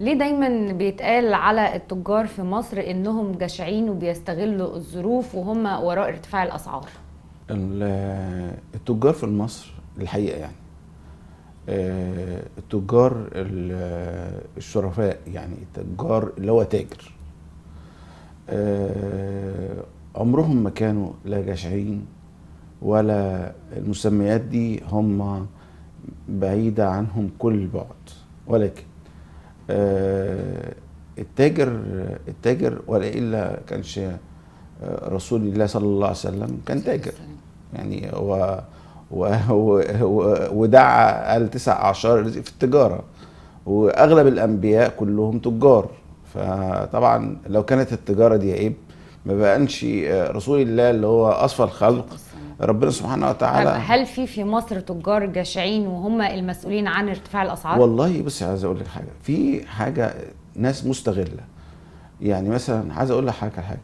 ليه دايما بيتقال على التجار في مصر انهم جشعين وبيستغلوا الظروف وهم وراء ارتفاع الاسعار التجار في مصر الحقيقه يعني آه، التجار الشرفاء يعني التجار اللي هو تاجر آه، عمرهم ما كانوا لا جشعين ولا المسميات دي هم بعيدة عنهم كل البعد ولكن آه، التاجر التاجر ولا الا كانش آه، رسول الله صلى الله عليه وسلم كان تاجر يعني هو ودعا قال تسع اعشار الرزق في التجاره واغلب الانبياء كلهم تجار فطبعا لو كانت التجاره دي عيب ما بقاش آه، رسول الله اللي هو اصفى الخلق ربنا سبحانه وتعالى هل في في مصر تجار جشعين وهم المسؤولين عن ارتفاع الاسعار؟ والله بس عايز اقول لك حاجه في حاجه ناس مستغله يعني مثلا عايز اقول لك حاجه حاجه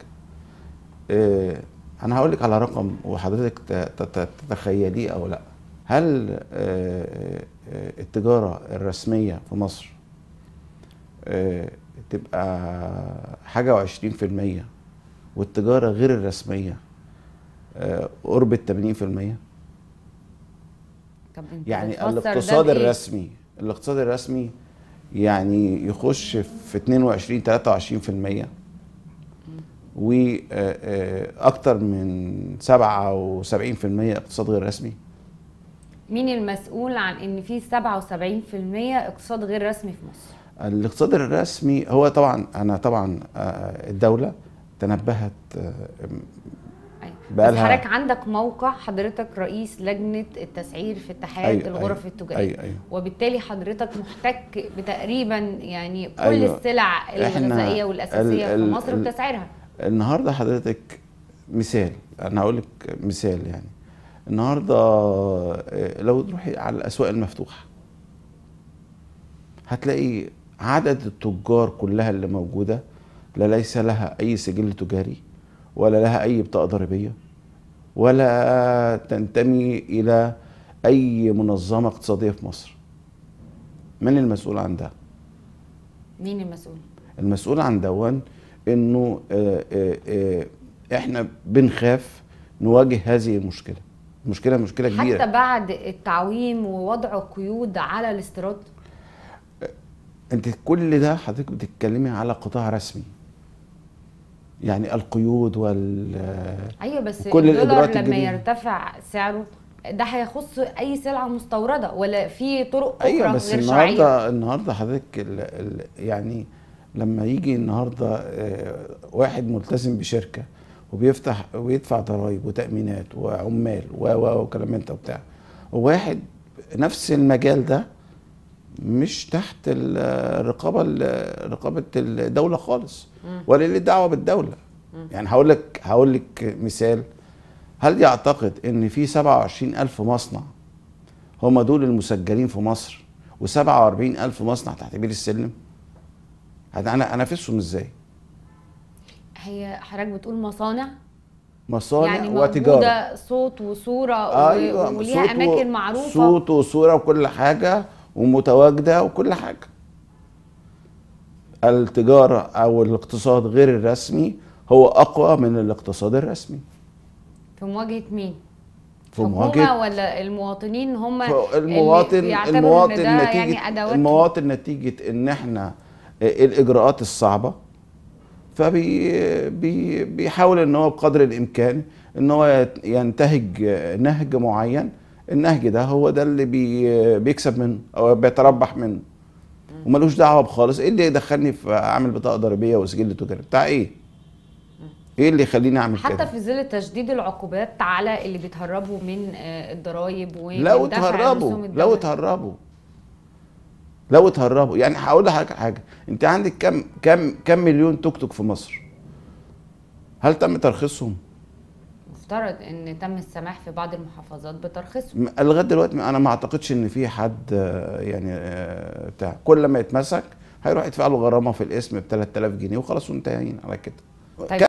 إيه انا هقول لك على رقم وحضرتك تتخيليه او لا هل آه، آه، التجاره الرسميه في مصر آه، تبقى حاجه و20% والتجاره غير الرسميه آه، قرب ال 80% طب يعني الاقتصاد الرسمي الاقتصاد الرسمي يعني يخش في 22 23% واكتر من 77% اقتصاد غير رسمي مين المسؤول عن ان في 77% اقتصاد غير رسمي في مصر الاقتصاد الرسمي هو طبعا انا طبعا آه، الدوله تنبهت آه، بقالها حضرتك عندك موقع حضرتك رئيس لجنه التسعير في اتحاد أيوة, أيوة، الغرف أيوة التجاريه أيوة أيوة وبالتالي حضرتك محتك بتقريبا يعني كل أيوة السلع الغذائيه والاساسيه في مصر بتسعيرها النهارده حضرتك مثال انا هقول لك مثال يعني النهارده آه، لو تروحي على الاسواق المفتوحه هتلاقي عدد التجار كلها اللي موجوده لا ليس لها اي سجل تجاري ولا لها أي بطاقة ضريبية ولا تنتمي إلى أي منظمة اقتصادية في مصر من المسؤول عن ده؟ مين المسؤول؟ المسؤول عن دون انه آه، آه، آه، احنا بنخاف نواجه هذه المشكله المشكله مشكله كبيره حتى بعد التعويم ووضع قيود على الاستيراد انت كل ده حضرتك بتتكلمي على قطاع رسمي يعني القيود وال ايوه بس كل الدولار لما الجديدة. يرتفع سعره ده هيخص اي سلعه مستورده ولا في طرق اخرى أيوة بس غير النهارده شعير. النهارده حضرتك يعني لما يجي النهارده آه، واحد ملتزم بشركه وبيفتح ويدفع ضرايب وتامينات وعمال و و وكلام انت وبتاع وواحد نفس المجال ده مش تحت الرقابه رقابه الدوله خالص وللي دعوه بالدوله يعني هقول لك هقول لك مثال هل يعتقد ان في 27 الف مصنع هم دول المسجلين في مصر و47 الف مصنع تحت بير السلم انا انافسهم ازاي هي حضرتك بتقول مصانع مصانع يعني وتجاره صوت وصوره أيوة وليها صوت اماكن معروفه صوت وصوره وكل حاجه ومتواجده وكل حاجه التجارة أو الاقتصاد غير الرسمي هو أقوى من الاقتصاد الرسمي في مواجهة مين؟ في مواجهة ولا المواطنين هم المواطن اللي المواطن إن نتيجة يعني المواطن نتيجة إن إحنا الإجراءات الصعبة فبيحاول فبي إن هو بقدر الإمكان إن هو ينتهج نهج معين النهج ده هو ده اللي بيكسب منه أو بيتربح منه وملوش دعوه بخالص ايه اللي يدخلني في اعمل بطاقه ضريبيه وسجل تجاري بتاع ايه ايه اللي يخليني اعمل حتى كده حتى في ظل تشديد العقوبات على اللي بيتهربوا من آه، الضرايب لو تهربوا لو تهربوا لو تهربوا يعني هقول لحضرتك حاجه انت عندك كم كم كم مليون توك توك في مصر هل تم ترخيصهم المفترض ان تم السماح في بعض المحافظات بترخيصه لغايه دلوقتي انا ما اعتقدش ان في حد آه، يعني آه، بتاع كل ما يتمسك هيروح يدفع له غرامه في الاسم ب 3000 جنيه وخلاص وانتهينا على كده طيب.